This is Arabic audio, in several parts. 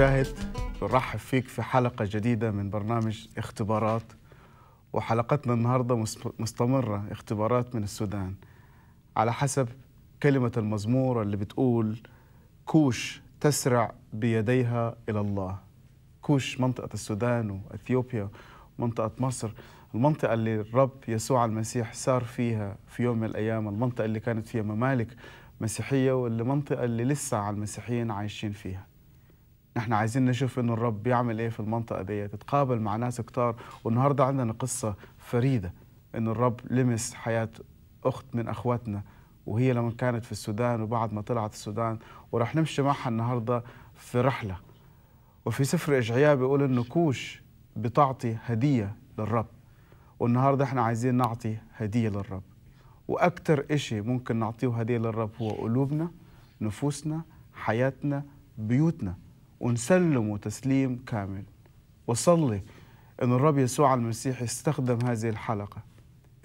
المشاهد نرحب فيك في حلقة جديدة من برنامج اختبارات وحلقتنا النهاردة مستمرة اختبارات من السودان على حسب كلمة المزمور اللي بتقول كوش تسرع بيديها إلى الله كوش منطقة السودان وأثيوبيا ومنطقة مصر المنطقة اللي الرب يسوع المسيح سار فيها في يوم من الأيام المنطقة اللي كانت فيها ممالك مسيحية واللي منطقة اللي لسه على المسيحيين عايشين فيها نحن عايزين نشوف انه الرب بيعمل ايه في المنطقه دي تتقابل مع ناس كتار والنهارده عندنا قصه فريده ان الرب لمس حياه اخت من اخواتنا وهي لما كانت في السودان وبعد ما طلعت السودان وراح نمشي معها النهارده في رحله وفي سفر اشعياء بيقول انه كوش بتعطي هديه للرب والنهارده احنا عايزين نعطي هديه للرب واكتر اشي ممكن نعطيه هديه للرب هو قلوبنا نفوسنا حياتنا بيوتنا ونسلمه تسليم كامل وصلي أن الرب يسوع المسيح يستخدم هذه الحلقة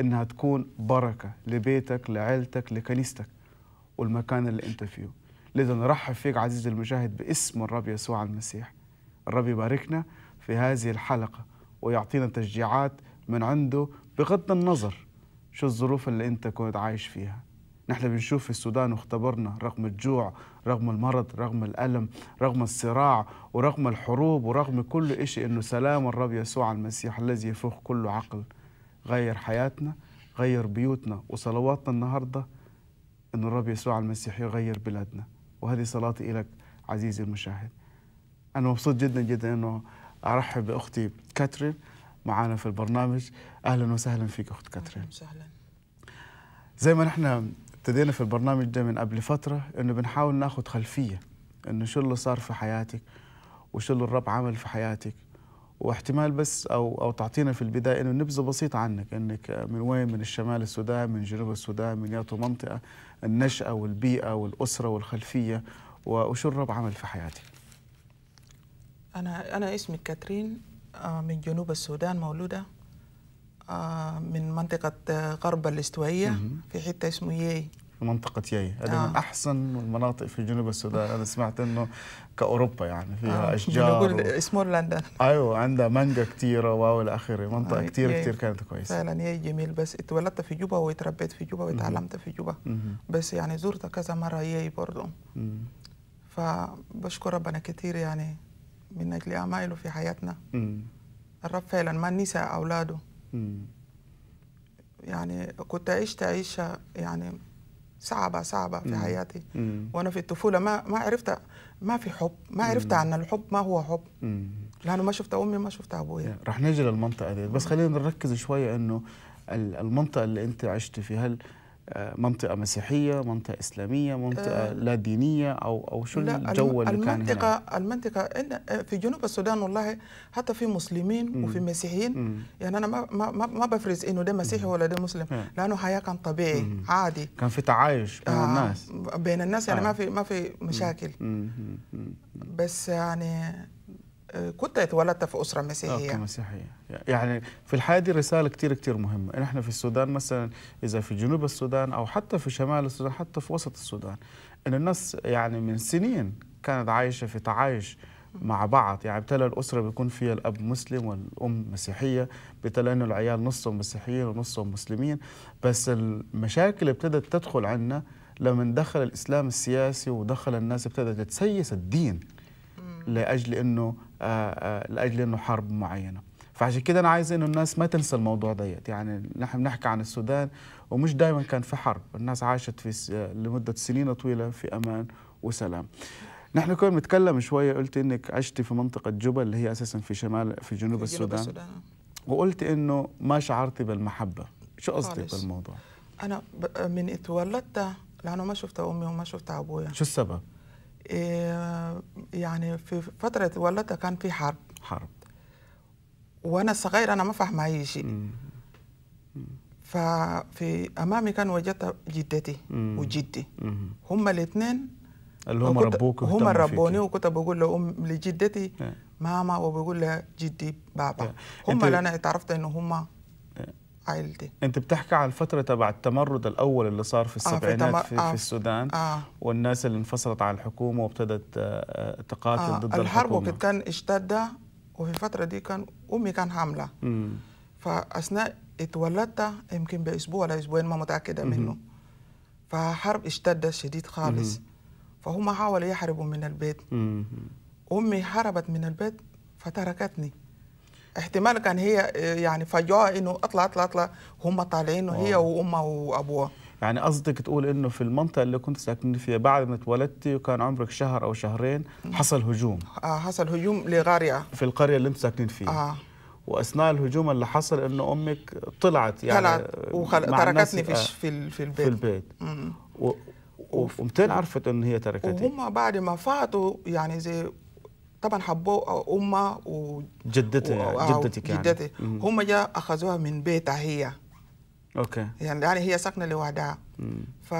إنها تكون بركة لبيتك لعيلتك لكنيستك والمكان اللي أنت فيه لذا نرحب فيك عزيزي المشاهد باسم الرب يسوع المسيح الرب يباركنا في هذه الحلقة ويعطينا تشجيعات من عنده بغض النظر شو الظروف اللي أنت كنت عايش فيها نحن بنشوف في السودان واختبرنا رغم الجوع رغم المرض رغم الألم رغم الصراع ورغم الحروب ورغم كل شيء أنه سلام الرب يسوع المسيح الذي يفوق كل عقل غير حياتنا غير بيوتنا وصلواتنا النهاردة أن الرب يسوع المسيح يغير بلادنا وهذه صلاتي لك عزيزي المشاهد أنا مبسوط جدا جدا أنه أرحب بأختي كاترين معانا في البرنامج أهلا وسهلا فيك أخت كاترين أهلا وسهلا زي ما نحن ابتدينا في البرنامج ده من قبل فترة إنه بنحاول ناخد خلفية إنه شو اللي صار في حياتك وشو اللي الرب عمل في حياتك واحتمال بس أو أو تعطينا في البداية إنه نبذة بسيطة عنك إنك من وين من الشمال السودان من جنوب السودان من ياتو منطقة النشأة والبيئة والأسرة والخلفية وشو الرب عمل في حياتك أنا أنا اسمي كاترين آه، من جنوب السودان مولودة آه، من منطقة غرب آه، الاستوائية في حتة اسمه ياي منطقة ياي هذا آه. من أحسن المناطق في جنوب السودان أنا سمعت أنه كأوروبا يعني فيها آه. أشجار و... اسمه لندن أيوة عندها مانجا كثيرة واو الأخير آخره منطقة آه. كثير كثير كانت كويسة فعلا ياي جميل بس اتولدت في جوبا وتربيت في جوبا وتعلمت في جوبا بس يعني زرت كذا مرة ياي برضو فبشكر ربنا كثير يعني من أجل أعماله في حياتنا الرب فعلا ما نسى أولاده يعني كنت عشت عيشه يعني صعبه صعبه في حياتي وانا في الطفوله ما ما عرفت ما في حب ما عرفت عن الحب ما هو حب لانه ما شفت امي ما شفت ابويا رح نجي للمنطقه دي بس خلينا نركز شويه انه المنطقه اللي انت عشت فيها هل آه، منطقة مسيحية، منطقة إسلامية، منطقة آه، لا دينية أو أو شو الجو اللي كان المنطقة المنطقة إن آه، في جنوب السودان والله حتى في مسلمين وفي مسيحيين يعني أنا ما ما ما بفرز إنه ده مسيحي ولا ده مسلم لأنه حياة كان طبيعي عادي كان في تعايش بين آه الناس بين الناس يعني آه. ما في ما في مشاكل بس يعني كنت اتولدت في اسره مسيحيه أوكي آه، مسيحيه يعني في الحياه دي رساله كثير كثير مهمه نحن في السودان مثلا اذا في جنوب السودان او حتى في شمال السودان حتى في وسط السودان ان الناس يعني من سنين كانت عايشه في تعايش مع بعض يعني بتلاقي الأسرة بيكون فيها الأب مسلم والأم مسيحية بتلاقي إنه العيال نصهم مسيحيين ونصهم مسلمين بس المشاكل ابتدت تدخل عنا لما دخل الإسلام السياسي ودخل الناس ابتدت تتسيس الدين لأجل إنه آه، آه، لاجل انه حرب معينه فعشان كده انا عايز انه الناس ما تنسى الموضوع ديت يعني نحن بنحكي عن السودان ومش دائما كان في حرب الناس عاشت في لمده سنين طويله في امان وسلام نحن كنا بنتكلم شويه قلت انك عشتي في منطقه جبل اللي هي اساسا في شمال في جنوب, في جنوب السودان. السودان وقلت انه ما شعرتي بالمحبه شو قصدك بالموضوع انا من اتولدت لانه ما شفت امي وما شفت ابويا شو السبب إيه، يعني في فتره ولادها كان في حرب حرب وانا صغير انا ما فاهمه اي شيء ففي امامي كان وجدت جدتي مم. وجدي مم. هما الاثنين اللي هم ربوك هم ربوني وكنت بقول لأم لجدتي إيه. ماما وبقول لجدي بابا إيه. هم اللي انا اتعرفت ان هم عائلتي انت بتحكي على الفتره تبع التمرد الاول اللي صار في آه، السبعينات آه في, في, آه في السودان آه والناس اللي انفصلت عن الحكومه وابتدت آه، آه، تقاتل آه ضد الحرب الحكومه الحرب كان اشتد وفي الفتره دي كان امي كان حامله فاثناء اتولدت يمكن باسبوع ولا اسبوعين ما متاكده منه مم. فحرب اشتد شديد خالص مم. فهم حاولوا يحربوا من البيت مم. امي هربت من البيت فتركتني احتمال كان هي آه، يعني فجأة انه اطلع اطلع اطلع هم طالعين هي وامها وابوها يعني قصدك تقول انه في المنطقه اللي كنت ساكنه فيها بعد ما اتولدتي وكان عمرك شهر او شهرين حصل هجوم اه حصل هجوم لقريه في القريه اللي انتم ساكنين فيها اه واثناء الهجوم اللي حصل انه امك طلعت يعني طلعت وتركتني في, في في البيت في البيت ومتين عرفت انه هي تركتني وهم بعد ما فاتوا يعني زي طبعا حبوا وجدته و جدتها جدتك يعني جدتي هم جا اخذوها من بيتها هي اوكي يعني, يعني هي ساكنه لوحدها ف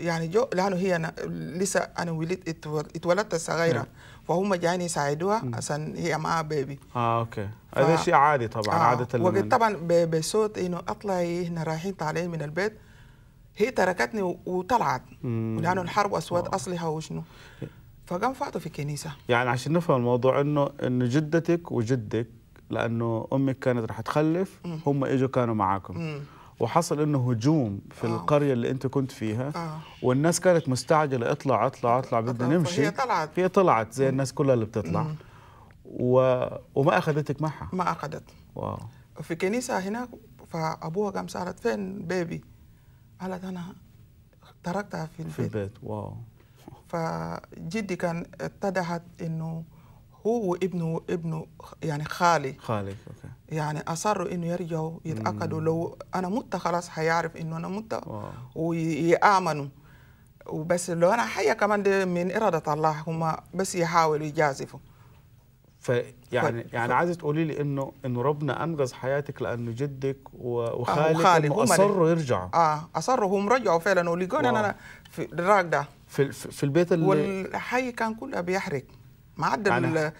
يعني جو لانه هي أنا لسه انا ولدت اتولدت صغيره نعم. فهم جايين يساعدوها عشان هي معها بيبي اه اوكي ف... هذا شيء عادي طبعا آه. عاده وقت طبعا ب... بصوت انه اطلعي هنا رايحين طالعين من البيت هي تركتني وطلعت لانه الحرب اصوات آه. اصلها وشنو إيه. فقام فاتوا في الكنيسه يعني عشان نفهم الموضوع انه انه جدتك وجدك لانه امك كانت راح تخلف هم اجوا كانوا معاكم مم. وحصل انه هجوم في آه. القريه اللي انت كنت فيها آه. والناس كانت مستعجله اطلع اطلع اطلع آه. بدنا نمشي هي طلعت هي طلعت زي مم. الناس كلها اللي بتطلع و... وما اخذتك معها ما اخذت واو في كنيسه هناك فابوها قام سالت فين بيبي قالت انا تركتها في البيت في البيت واو فجدي كان اتضحت انه هو وابنه ابنه يعني خالي خالي اوكي يعني اصروا انه يرجعوا يتاكدوا لو انا مت خلاص حيعرف انه انا مت ويامنوا وبس لو انا حيه كمان دي من اراده الله هم بس يحاولوا يجازفوا فيعني ف... يعني, يعني عايزه تقولي لي انه انه ربنا انجز حياتك لانه جدك آه، وخالك آه وخالي هم اصروا يرجعوا اه اصروا هم رجعوا فعلا ولقوني انا في الراك ده في في البيت اللي والحي كان كله بيحرق ما عدا يعني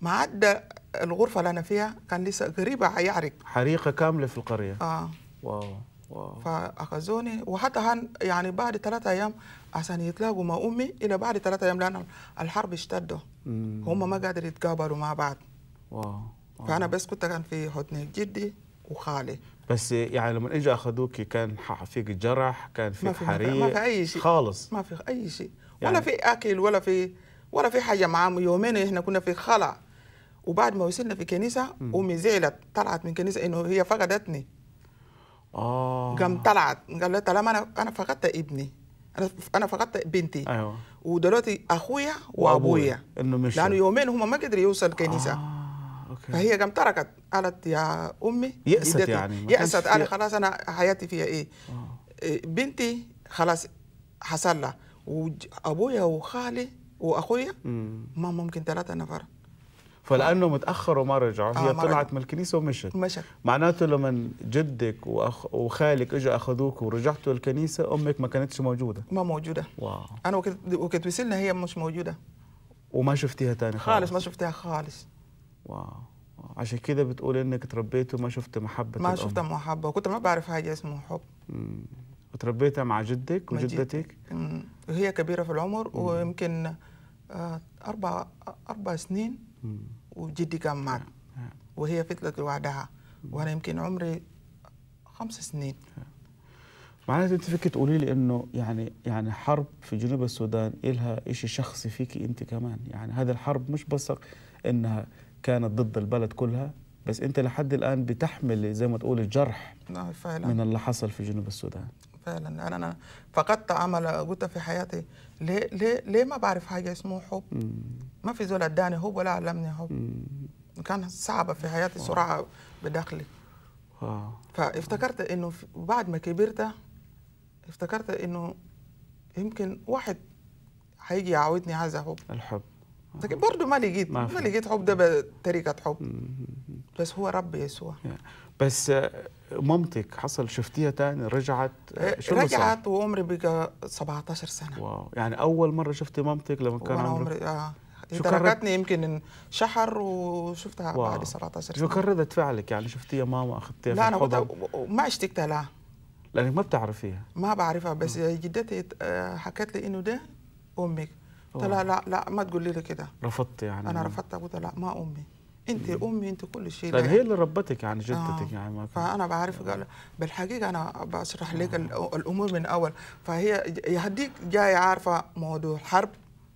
ما عدا الغرفه اللي انا فيها كان لسه قريبه حيحرق حريقه كامله في القريه اه واو واو فاخذوني وحتى هن يعني بعد ثلاثة ايام عشان يتلاقوا مع امي الى بعد ثلاثة ايام لان الحرب اشتدوا هم ما قادر يتقابلوا مع بعض واو, واو. فانا بس كنت كان في حضن جدي وخالي بس يعني لما اجوا اخذوك كان فيك جرح كان فيك ما في حريق ما في اي شيء خالص ما في اي شيء يعني ولا في اكل ولا في ولا في حاجه معاهم يومين احنا كنا في خلع وبعد ما وصلنا في كنيسه امي زعلت طلعت من كنيسه انه هي فقدتني اه قام طلعت قالت لها انا انا فقدت ابني انا انا فقدت بنتي ايوه ودلوقتي اخويا وابويا انه مش لانه يومين هم ما قدروا يوصل الكنيسه آه. أوكي. فهي قام تركت قالت يا امي يأست يعني يأست قالت خلاص انا حياتي فيها ايه أوه. إيه، بنتي خلاص حصل لها وابويا وخالي واخويا ما ممكن ثلاثه نفر فلانه متاخر وما رجعوا آه، هي آه طلعت من الكنيسه ومشت مشت معناته لما جدك وأخ... وخالك اجوا اخذوك ورجعتوا الكنيسه امك ما كانتش موجوده ما موجوده واو انا وقت وقت وصلنا هي مش موجوده وما شفتيها ثاني خالص, خالص ما شفتها خالص واو عشان كده بتقول انك اتربيت وما شفت محبه ما شفت محبه وكنت ما بعرف حاجه اسمه حب وتربيتها مع جدك وجدتك هي كبيره في العمر مم. ويمكن آه، اربع اربع سنين مم. وجدي كان معنا آه، آه. وهي فضلت لوحدها وانا يمكن عمري خمس سنين معناته انت فيك تقولي لي انه يعني يعني حرب في جنوب السودان الها شيء شخصي فيكي انت كمان يعني هذه الحرب مش بس انها كانت ضد البلد كلها بس انت لحد الان بتحمل زي ما تقول الجرح نعم فعلا من اللي حصل في جنوب السودان فعلا انا يعني انا فقدت امل قلت في حياتي ليه ليه ليه ما بعرف حاجه اسمه حب مم. ما في زول اداني حب ولا علمني حب مم. كان صعبه في حياتي سرعه بداخلي فافتكرت انه بعد ما كبرت افتكرت انه يمكن واحد هيجي يعودني هذا حب الحب لكن برضه ما لقيت ما, ما لقيت حب ده بطريقه حب بس هو رب يسوع بس آه، مامتك حصل شفتيها تاني رجعت آه، آه، شو رجعت وعمري بقى 17 سنه واو يعني اول مره شفتي مامتك لما كان عمري اه درجتني يمكن شهر وشفتها واو. بعد 17 سنه شو كان رده فعلك يعني شفتيها ماما اخذتيها لا انا ما اشتقت لها لانك ما بتعرفيها ما بعرفها بس جدتي حكت لي انه ده امك قلت لا لا لا ما تقولي لي كده رفضت يعني انا رفضت ابوها لا ما امي انت امي انت كل شيء طيب، لان هي اللي ربتك يعني جدتك آه. يعني ما فانا بعرف قال آه. بالحقيقه انا بشرح لك آه. الامور من اول فهي هديك جاي عارفه موضوع الحرب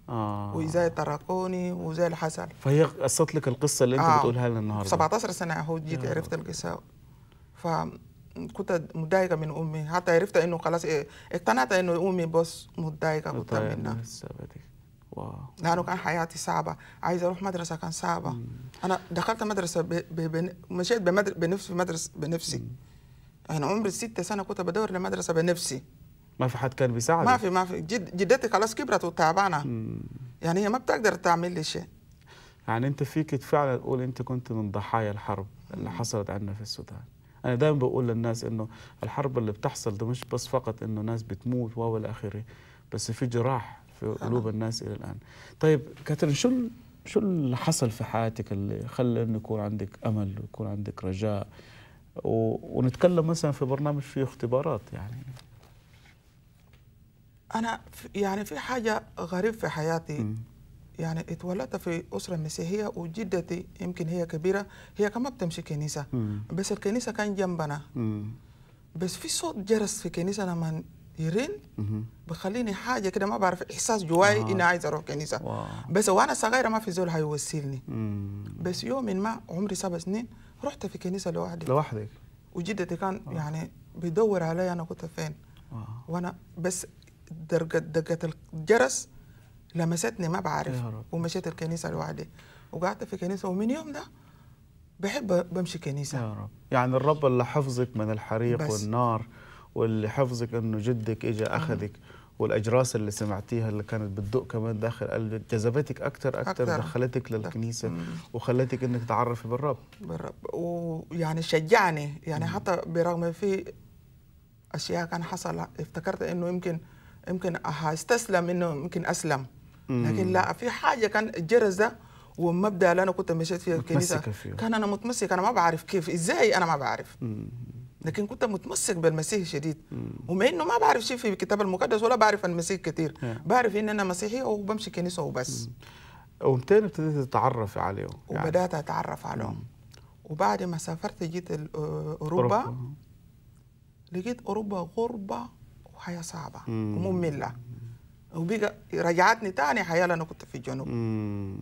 آه. وازاي طرقوني وازاي اللي حصل فهي قصت لك القصه اللي انت آه. بتقولها لنا النهارده 17 سنه هو جيت آه. عرفت القصه ف كنت متضايقه من امي حتى عرفت انه خلاص إيه، اقتنعت انه امي بس متضايقه كنت منها لانه كان حياتي صعبه عايزه اروح مدرسه كان صعبه مم. انا دخلت مدرسه ب... ب... ب... مشيت بمدر... بنفسي مدرسه بنفسي مم. انا عمري ستة سنه كنت بدور لمدرسه بنفسي ما في حد كان بيساعدك ما في ما في جد... جدتي خلاص كبرت وتعبانه يعني هي ما بتقدر تعمل لي شيء يعني انت فيك فعلا تقول انت كنت من ضحايا الحرب اللي حصلت عندنا في السودان انا دائما بقول للناس انه الحرب اللي بتحصل ده مش بس فقط انه ناس بتموت واو الى اخره بس في جراح في آه. قلوب الناس الى الان طيب كاترين شو شو اللي حصل في حياتك اللي خلى انه يكون عندك امل ويكون عندك رجاء و... ونتكلم مثلا في برنامج فيه اختبارات يعني انا يعني في حاجه غريب في حياتي م. يعني اتولدت في اسره مسيحيه وجدتي يمكن هي كبيره هي كمان بتمشي كنيسه م. بس الكنيسه كان جنبنا م. بس في صوت جرس في كنيسه لما يرن mhm. بخليني حاجه كده ما بعرف احساس جواي آه. اني عايز اروح كنيسه واو. بس وانا صغيره ما في زول هيوصلني بس يوم ما عمري سبع سنين رحت في كنيسه لوحدي لوحدك وجدتي كان آه. يعني بيدور علي انا كنت فين واو. وانا بس دقة دقة الجرس لمستني ما بعرف ومشيت الكنيسة لوحدي وقعدت في كنيسة ومن يوم ده بحب بمشي كنيسة يا رب يعني الرب اللي حفظك من الحريق والنار واللي حفظك انه جدك اجى اخذك والاجراس اللي سمعتيها اللي كانت بتدق كمان داخل قلبك جذبتك اكثر اكثر دخلتك للكنيسه وخلتك انك تعرفي بالرب بالرب ويعني شجعني يعني مم. حتى برغم في اشياء كان حصل افتكرت انه يمكن يمكن استسلم انه يمكن اسلم مم. لكن لا في حاجه كان جرزه ومبدا اللي انا كنت مشيت فيه الكنيسه كان انا متمسك انا ما بعرف كيف ازاي انا ما بعرف مم. لكن كنت متمسك بالمسيح شديد وما انه ما بعرف شيء في الكتاب المقدس ولا بعرف عن المسيح كثير بعرف ان انا مسيحي وبمشي كنيسه وبس ومتين ابتديت تتعرف عليهم يعني. وبدات اتعرف عليهم مم. وبعد ما سافرت جيت اوروبا, أوروبا. لقيت اوروبا غربه وحياه صعبه وممله وبقى رجعتني تاني حياه لانه كنت في الجنوب مم.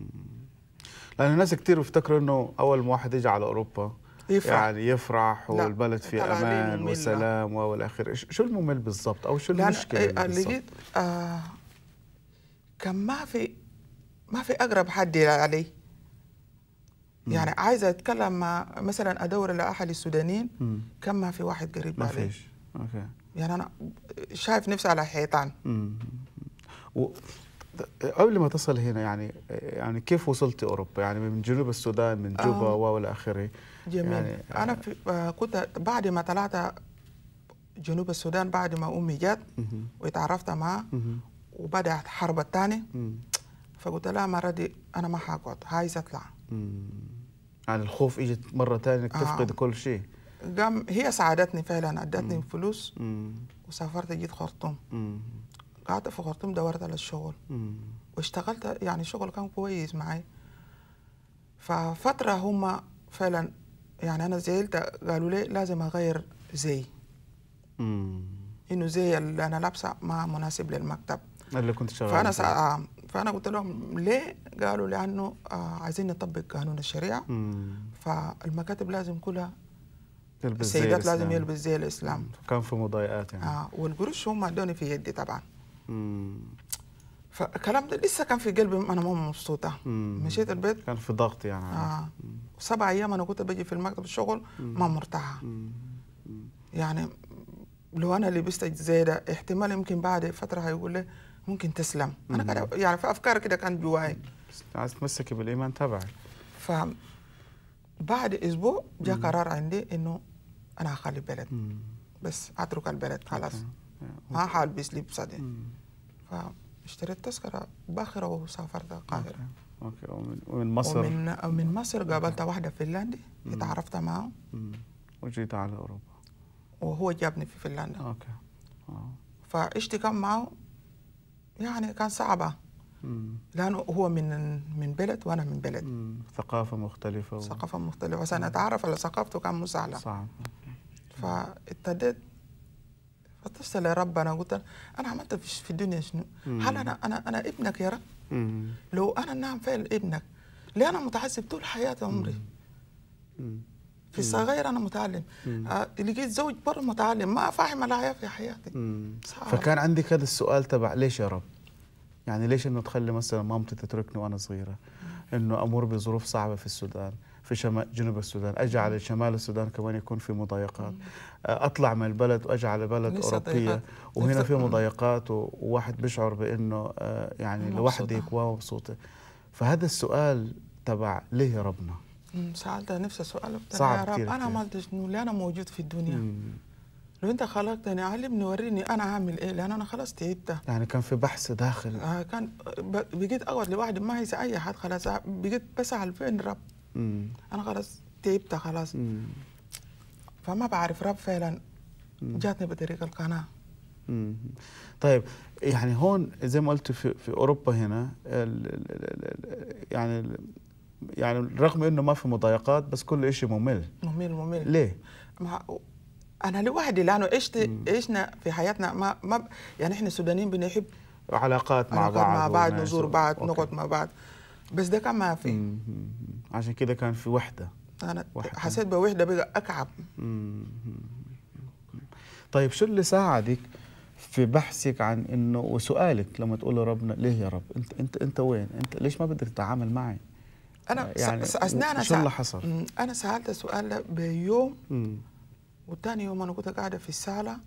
لان ناس كثير بيفتكروا انه اول ما واحد يجي على اوروبا يفرح يعني يفرح والبلد في امان وسلام والى اخره شو الممل بالضبط او شو المشكله يعني إيه، لقيت آه كان ما في ما في اقرب حد علي يعني عايزه اتكلم مع مثلا ادور لاحد السودانيين كم ما في واحد قريب ما علي ما فيش اوكي يعني انا شايف نفسي على حيطان و... قبل ما تصل هنا يعني يعني كيف وصلتي اوروبا يعني من جنوب السودان من جوبا آه. والى اخره جميل يعني انا آه. في آه، كنت بعد ما طلعت جنوب السودان بعد ما امي جات واتعرفت معها وبدات حرب الثانيه فقلت لها مرة دي انا ما حقعد عايز اطلع يعني الخوف اجت مره ثانيه انك آه. تفقد آه. كل شيء قام هي ساعدتني فعلا ادتني فلوس وسافرت جيت خرطوم قعدت في خرطوم دورت على الشغل واشتغلت يعني شغل كان كويس معي ففتره هم فعلا يعني انا زعلت قالوا لي لازم اغير زي امم انه زي اللي انا لابسه ما مناسب للمكتب اللي كنت شغال فانا سا... فانا قلت لهم ليه؟ قالوا لانه آه، عايزين نطبق قانون الشريعه مم. فالمكاتب لازم كلها السيدات لازم يلبس زي الاسلام كان في مضايقات يعني اه والقروش هم ادوني في يدي طبعا امم فالكلام ده لسه كان في قلبي انا مو مبسوطه مم. مشيت البيت كان في ضغط يعني اه مم. سبع ايام انا كنت باجي في المكتب الشغل ما مرتاحه يعني لو انا لبست زياده احتمال يمكن بعد فتره هيقول لي ممكن تسلم انا كده يعني في افكار كده كانت جواي عايز تمسكي بالايمان تبعك ف بعد اسبوع جاء قرار عندي انه انا هخلي البلد مم. بس اترك البلد خلاص ما حلبس لبسه بصدي فاشتريت تذكره باخره وسافرت القاهره اوكي ومن, ومن مصر ومن من مصر قابلت واحده فنلندي اتعرفت معه وجيت على اوروبا وهو جابني في فنلندا اوكي آه. فعشت كان معه يعني كان صعبه مم. لانه هو من من بلد وانا من بلد مم. ثقافه مختلفه و... ثقافه مختلفه عشان اتعرف على ثقافته كان مو سهله صعب فابتديت اتصل يا رب انا قلت انا عملت في الدنيا شنو؟ هل انا انا انا ابنك يا رب؟ لو انا نعم فعل ابنك ليه انا متعذب طول حياتي عمري؟ في الصغير انا متعلم آه، اللي لقيت زوج برضه متعلم ما فاهم الحياه في حياتي فكان عندك هذا السؤال تبع ليش يا رب؟ يعني ليش انه تخلي مثلا مامتي تتركني وانا صغيره؟ انه امر بظروف صعبه في السودان في شمال جنوب السودان أجعل نعم. شمال السودان كمان يكون في مضايقات نعم. آه، أطلع من البلد وأجعل بلد أوروبية وهنا في مضايقات وواحد بيشعر بأنه آه، يعني لوحده يكون مبسوطة فهذا السؤال تبع ليه ربنا سالت نفس السؤال صعب يا رب كتير أنا ما ليه أنا موجود في الدنيا مم. لو انت خلقتني علمني وريني انا عامل ايه لان انا خلاص تعبت يعني كان في بحث داخل آه كان بقيت اقعد لوحدي ما هي اي حد خلاص آه، بقيت بسعى فين رب مم. انا خلاص تعبت خلاص مم. فما بعرف رب فعلا جاتني بطريق القناه مم. طيب يعني هون زي ما قلت في, في اوروبا هنا الـ الـ الـ يعني الـ يعني رغم انه ما في مضايقات بس كل شيء ممل ممل ممل ليه؟ ما انا لوحدي لانه عشت عشنا في حياتنا ما ما يعني احنا السودانيين بنحب علاقات مع علاقات بعض مع بعض نزور بعض نقعد مع بعض بس ده كان ما في عشان كده كان في وحده انا وحدة. حسيت بوحده بقى اكعب طيب شو اللي ساعدك في بحثك عن انه وسؤالك لما تقول ربنا ليه يا رب انت انت انت وين انت ليش ما بدك تتعامل معي انا يعني اثناء انا شو اللي حصل انا سالت السؤال بيوم وثاني يوم انا كنت قاعده في الصاله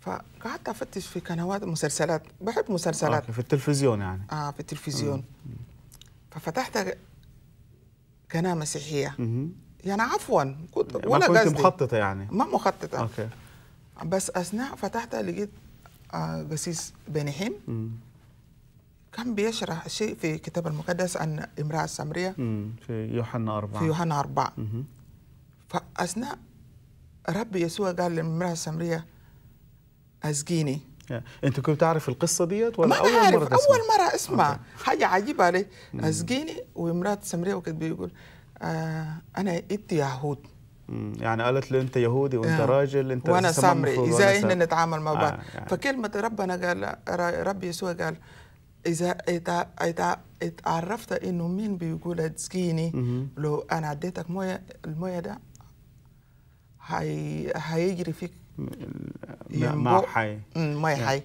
فقعدت افتش في قنوات مسلسلات بحب مسلسلات آه في التلفزيون يعني اه في التلفزيون مم. ففتحت كانها مسيحيه يعني عفوا كنت يعني ولا ما كنت مخططه يعني ما مخططه اوكي بس اثناء فتحتها لقيت قسيس آه، بنحيم كان بيشرح شيء في الكتاب المقدس عن امرأة السامرية في يوحنا أربعة في يوحنا أربعة فأثناء رب يسوع قال للامرأة السامرية ازقيني انت كنت تعرف القصه ديت ولا ما اول عارف. مره تسمع؟ اول مره اسمع أوكي. حاجه عجيبه علي ازجيني ومرات سمريه وكانت بيقول آه انا انت يهود يعني قالت له انت يهودي وانت آه. راجل انت وانا سمري ازاي احنا نتعامل مع آه، بعض آه. يعني. فكلمه ربنا قال رب يسوع قال اذا إذا إذا اتعرفت انه مين بيقول ازجيني لو انا اديتك مويه المويه ده هي... هيجري فيك ما حي ما حي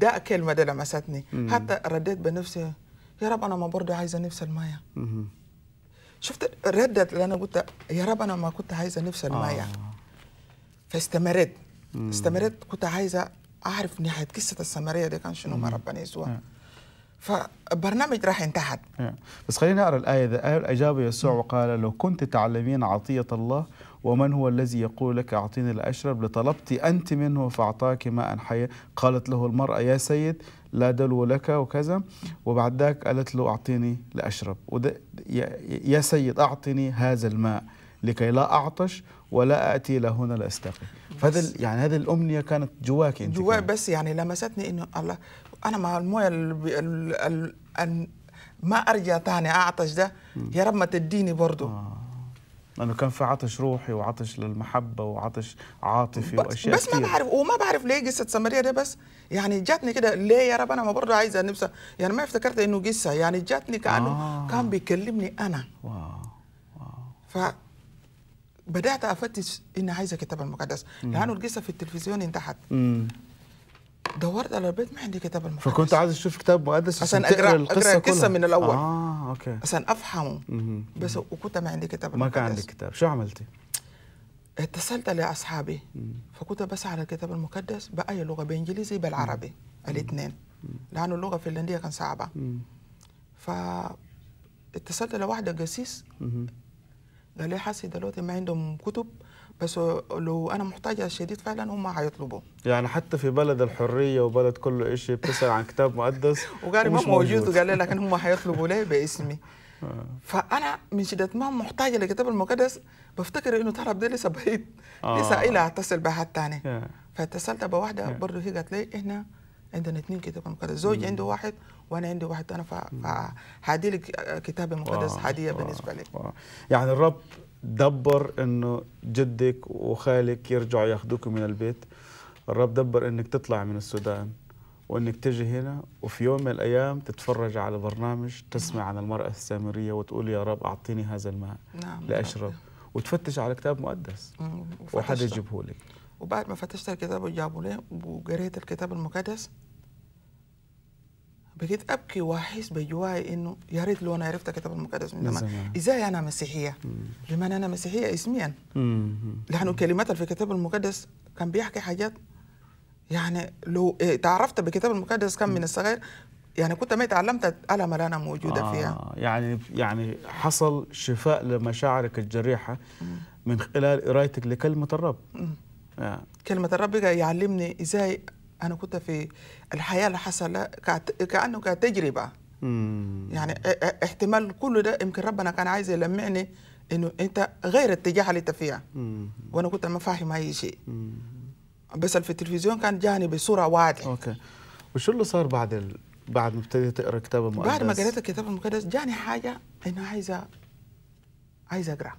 ده كلمة ده لمستني حتى رديت بنفسي يا رب أنا ما برضه عايزة نفس الماية شفت ردت اللي أنا قلت يا رب أنا ما كنت عايزة نفس الماية فاستمرت استمرت كنت عايزة أعرف نهاية قصة السمرية دي كان شنو ما ربنا يسوع آه. فبرنامج راح انتهت إيه. بس خلينا نقرا الايه اذا آية اجاب يسوع وقال لو كنت تعلمين عطيه الله ومن هو الذي يقول لك اعطيني لاشرب لطلبت انت منه فاعطاك ماء حيا قالت له المراه يا سيد لا دلو لك وكذا وبعد ذاك قالت له اعطيني لاشرب وده يا سيد اعطني هذا الماء لكي لا اعطش ولا اتي لهنا لاستقي فهذا يعني هذه الامنيه كانت جواك انت جواي بس يعني لمستني انه الله انا مع المويه ال... ال... ال... ما ارجع ثاني اعطش ده يا رب ما تديني برضه آه. لانه كان في عطش روحي وعطش للمحبه وعطش عاطفي بس واشياء بس كتير. ما بعرف وما بعرف ليه قصه سمريا ده بس يعني جاتني كده ليه يا رب انا ما برضه عايزه نفسها يعني ما افتكرت انه قصه يعني جاتني كانه آه. كان بيكلمني انا واو واو ف بدات افتش اني عايزه الكتاب المقدس لانه القصه في التلفزيون انتهت دورت على البيت ما عندي كتاب المقدس فكنت عايز اشوف كتاب مقدس عشان اقرا اقرا القصه من الاول اه اوكي عشان افهمه بس وكنت ما عندي كتاب المقدس ما كان عندي كتاب شو عملتي؟ اتصلت لاصحابي فكنت بس على الكتاب المقدس باي لغه بانجليزي بالعربي الاثنين لانه اللغه الفنلنديه كان صعبه فاتصلت لواحده قسيس قال لي حاسي دلوقتي ما عندهم كتب بس لو انا محتاجه شديد فعلا هم حيطلبوا يعني حتى في بلد الحريه وبلد كله شيء بتسال عن كتاب مقدس وقال ما موجود وقال لي لكن هم حيطلبوا ليه باسمي آه. فانا من شده ما محتاجه للكتاب المقدس بفتكر انه ترى بدي لسه بعيد آه. لسه الى اتصل بحد ثاني فاتصلت بواحده برضه هي قالت لي احنا عندنا اثنين كتاب مقدس زوجي mm. عنده واحد وانا عندي واحد انا mm. فهدي لك كتاب مقدس آه. هديه بالنسبه لي يعني الرب دبر انه جدك وخالك يرجعوا ياخذوك من البيت الرب دبر انك تطلع من السودان وانك تجي هنا وفي يوم من الايام تتفرج على برنامج تسمع عن المراه السامريه وتقول يا رب اعطيني هذا الماء نعم لاشرب نعم. وتفتش على كتاب مقدس وحد يجيبه لك وبعد ما فتشت الكتاب وجابوا لي وقريت الكتاب المقدس بقيت ابكي واحس بجواي انه يا ريت لو انا عرفت الكتاب المقدس من زمان ازاي انا مسيحيه؟ بما انا مسيحيه اسميا لانه كلمات في الكتاب المقدس كان بيحكي حاجات يعني لو إيه، تعرفت بالكتاب المقدس كان من الصغير يعني كنت ما تعلمت الالم اللي انا موجوده آه فيها يعني يعني حصل شفاء لمشاعرك الجريحه من خلال قرايتك لكلمه الرب يعني. كلمه الرب بقى يعلمني ازاي انا كنت في الحياه اللي حصل كانه كتجربه يعني احتمال كل ده يمكن ربنا كان عايز يلمعني انه انت غير الاتجاه اللي انت فيه وانا كنت ما فاهم اي شيء بس في التلفزيون كان جاني بصوره واضحه اوكي وشو اللي صار بعد ال... بعد ما ابتديت تقرا كتاب المقدس بعد ما قريت الكتاب المقدس جاني حاجه انه عايزه عايزه اقرا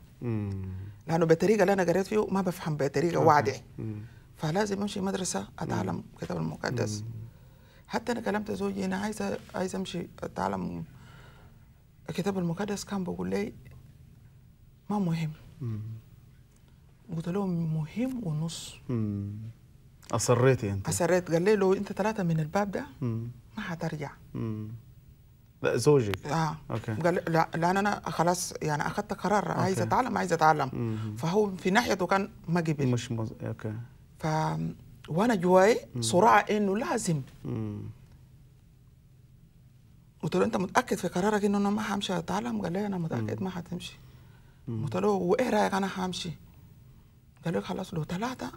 لانه بالطريقه اللي انا قريت فيه ما بفهم بطريقه واضحه فلازم امشي مدرسه اتعلم الكتاب المقدس حتى انا كلمت زوجي انا عايزه عايزه امشي اتعلم الكتاب المقدس كان بقول لي ما مهم قلت له مهم ونص اصريتي انت اصريت قال لي لو انت ثلاثه من الباب ده ما حترجع لا زوجك اه اوكي قال لا لان انا خلاص يعني اخذت قرار عايز اتعلم عايز اتعلم فهو في ناحيته كان ما قبل مش مز... اوكي ف وانا جواي صراعه انه لازم قلت له انت متاكد في قرارك انه انا ما همشي اتعلم قال لي انا متاكد ما هتمشي قلت له وايه رايك انا همشي قال لي خلاص لو ثلاثه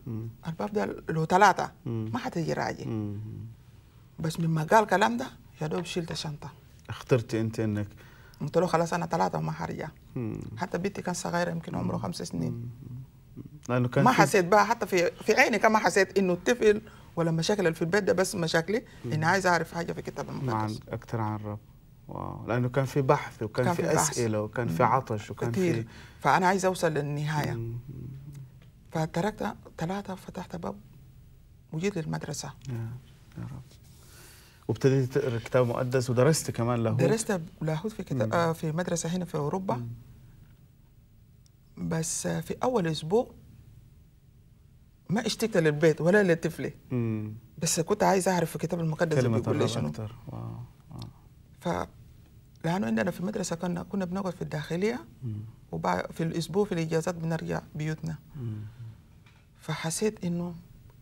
الباب ده لو ثلاثه ما هتجي راجع بس مما قال الكلام ده يا دوب شلت شنطه اخترت انت انك قلت له خلاص انا ثلاثه وما هرجع حتى بنتي كان صغيره يمكن عمره خمس سنين لانه كان ما حسيت بقى حتى في في عيني كان ما حسيت انه الطفل ولا مشاكل اللي في البيت ده بس مشاكلي اني عايز اعرف حاجه في الكتاب المقدس اكثر عن الرب واو لانه كان في بحث وكان كان في, في اسئله وكان في عطش وكان كتير. في فانا عايز اوصل للنهايه مم. فتركت ثلاثه فتحت باب وجيت للمدرسه يا, يا رب وابتديت تقرا كتاب مقدس ودرست كمان لاهوت درست لاهوت في كتاب آه في مدرسه هنا في اوروبا مم. بس في اول اسبوع ما اشتكت للبيت ولا لطفلي بس كنت عايز اعرف في الكتاب المقدس كلمة بيقول لي شنو واو. واو. ف لانه عندنا في المدرسه كنا كنا بنقعد في الداخليه وبعد في الاسبوع في الاجازات بنرجع بيوتنا مم. فحسيت انه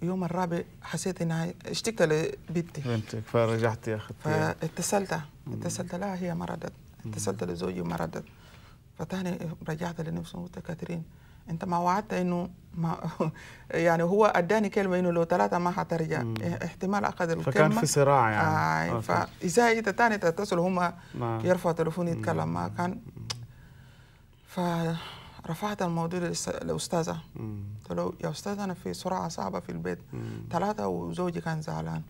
يوم الرابع حسيت اني اشتكت لبنتي بنتك فرجعت يا اختي فاتصلت اتصلت لها هي ما ردت اتصلت لزوجي ما ردت فتاني رجعت لنفسي قلت كاترين انت ما وعدت انه ما يعني هو اداني كلمه انه لو ثلاثه ما حترجع احتمال اخذ الكلمه فكان في صراع يعني آه فاذا انت ثاني تتصل هم يرفع تليفون يتكلم ما كان فرفعت الموضوع للاستاذه قلت له يا استاذه انا في سرعه صعبه في البيت ثلاثه وزوجي كان زعلان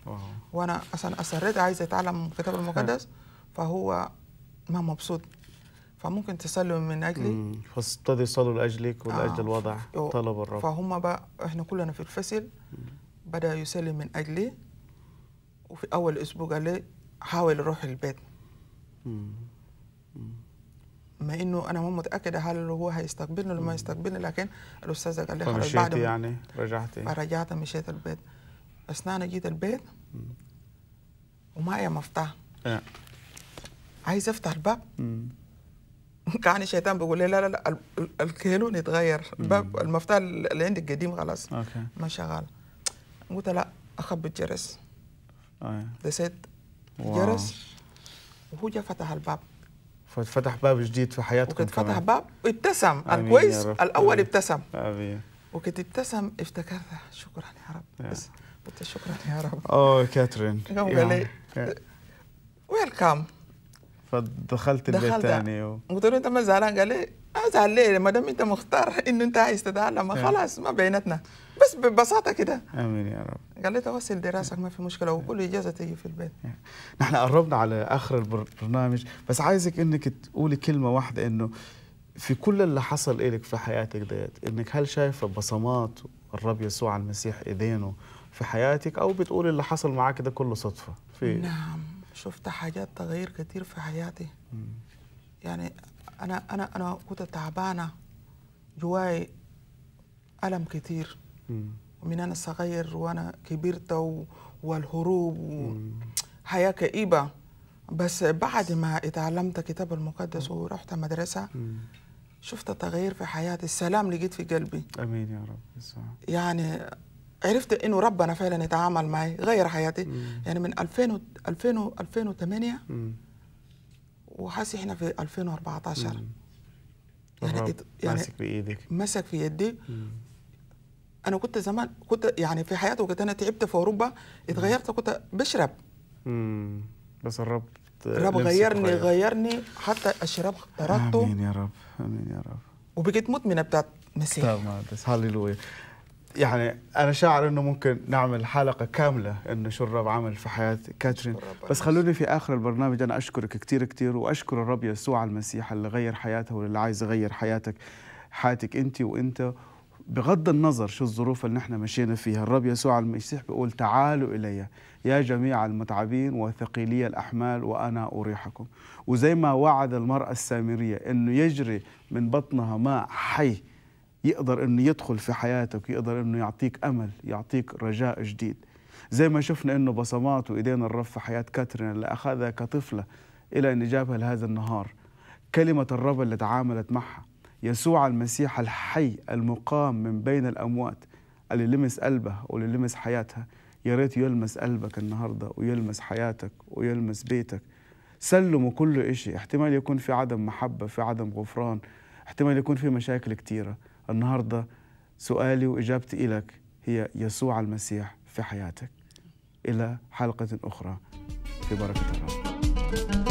وانا اصلا اصريت عايز اتعلم الكتاب المقدس فهو ما مبسوط فممكن تسلم من اجلي فاستدي يصلوا لاجلك ولاجل آه. الوضع طلب الرب فهم بقى احنا كلنا في الفصل بدا يسلم من اجلي وفي اول اسبوع قال لي حاول روح البيت ما انه انا مو متاكده هل هو هيستقبلني ولا ما يستقبلني لكن الاستاذ قال لي خلاص بعد يعني رجعتي فرجعت مشيت البيت اثناء انا جيت البيت ومعي مفتاح آه. عايز افتح الباب مم. كان الشيطان بيقول لي لا لا لا الكيلون يتغير الباب المفتاح اللي عندك قديم خلاص أوكي. ما شغال قلت لا اخبي الجرس دسيت الجرس وهو جا فتح الباب فتح باب جديد في حياتكم وكنت فتح باب ابتسم الكويس الاول آمين. ابتسم آمين. وكنت ابتسم افتكرت شكرا يا رب بس قلت شكرا يا رب اوه كاترين قام قال لي ويلكم فدخلت البيت ثاني و... قلت له انت ما زعلان قال لي ازعل ليه ما دام انت مختار انه انت عايز تتعلم خلاص ما بيناتنا بس ببساطه كده امين يا رب قال لي توصل دراستك ما في مشكله وكل اجازه تيجي في البيت نحن قربنا على اخر البرنامج بس عايزك انك تقولي كلمه واحده انه في كل اللي حصل لك في حياتك ديت انك هل شايفه بصمات الرب يسوع المسيح ايدينه في حياتك او بتقولي اللي حصل معاك ده كله صدفه في نعم شفت حاجات تغير كتير في حياتي مم. يعني انا انا انا كنت تعبانه جواي الم كتير مم. من انا صغير وانا كبرت والهروب وحياه كئيبه بس بعد ما اتعلمت كتاب المقدس مم. ورحت مدرسه مم. شفت تغيير في حياتي السلام لقيت في قلبي امين يا رب يعني عرفت انه ربنا فعلا يتعامل معي غير حياتي مم. يعني من 2000 2000 2008 وحاسي احنا في 2014 مم. يعني, إت... يعني مسك بايدك مسك في يدي مم. انا كنت زمان كنت يعني في حياتي وقت انا تعبت في اوروبا اتغيرت كنت بشرب امم بس الرب الرب غيرني خير. غيرني حتى الشراب اخترته امين يا رب امين يا رب وبقيت مدمنه بتاعت مسيح تمام هللويا يعني انا شاعر انه ممكن نعمل حلقه كامله انه شو الرب عمل في حياه كاترين بس خلوني في اخر البرنامج انا اشكرك كثير كثير واشكر الرب يسوع المسيح اللي غير حياته واللي عايز يغير حياتك حياتك انت وانت بغض النظر شو الظروف اللي نحن مشينا فيها الرب يسوع المسيح بيقول تعالوا إلي يا جميع المتعبين وثقيلي الأحمال وأنا أريحكم وزي ما وعد المرأة السامرية أنه يجري من بطنها ماء حي يقدر انه يدخل في حياتك يقدر انه يعطيك امل يعطيك رجاء جديد زي ما شفنا انه بصمات وايدين الرب في حياه كاترين اللي اخذها كطفله الى ان جابها لهذا النهار كلمه الرب اللي تعاملت معها يسوع المسيح الحي المقام من بين الاموات اللي لمس قلبها واللي لمس حياتها يا ريت يلمس قلبك النهارده ويلمس حياتك ويلمس بيتك سلموا كل شيء احتمال يكون في عدم محبه في عدم غفران احتمال يكون في مشاكل كثيره النهارده سؤالي واجابتي لك هي يسوع المسيح في حياتك الى حلقه اخرى في بركه الرب